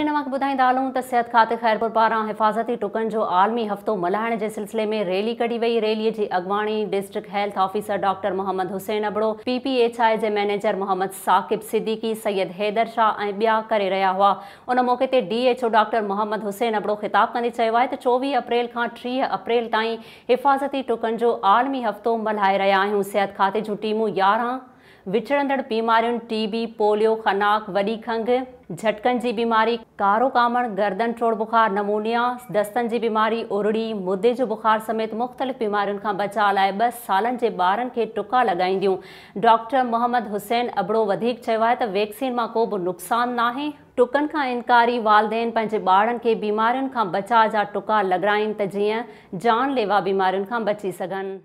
ख़बरें नमक ॿुधाईंदा हलूं त सिहत खाते ख़ैरपुर पारां हिफ़ाज़ती टुकनि जो आलमी हफ़्तो मल्हाइण के सिलसिले में रैली कढी वही रैली की अगवाणी district health officer doctor Mohammad Hussain Abro PPHI जे मैनेजर मोहम्मद साकिब सिद्दीकी सैयद हैदर शाह ऐं ॿिया करे रहिया हुआ उन मौक़े ते डीएचओ डॉक्टर मोहम्मद हुसैन अबड़ो ख़िताब कंदे चयो आहे त अप्रैल का टीह अप्रैल ताईं हिफ़ाज़ती टुकनि जो आलमी हफ़्तो मल्हाए रहिया आहियूं खाते जो टीमूं यारहं विचड़ंदड़ बीमारियुनि टीबी पोलियो ख़नाक वॾी खंघ झटकनि की बीमारी कारो काम गर्दन टोड़ बुखार नमूनिया दस्तनि की बीमारी उरड़ी मुदे जो बुखार समेत मुख़्तलिफ़ बीमारियुनि खां बचाव लाइ ॿ सालनि जे ॿारनि टुका लॻाईंदियूं डॉक्टर मोहम्मद हुसैन अबड़ो है चयो वैक्सीन में को बि नुक़सानु नाहे टुकन का इनकारी वालदेन पंहिंजे ॿारनि खे बचाव जा टुका लॻाइनि त जीअं जानलेवा बीमारियुनि बची सघनि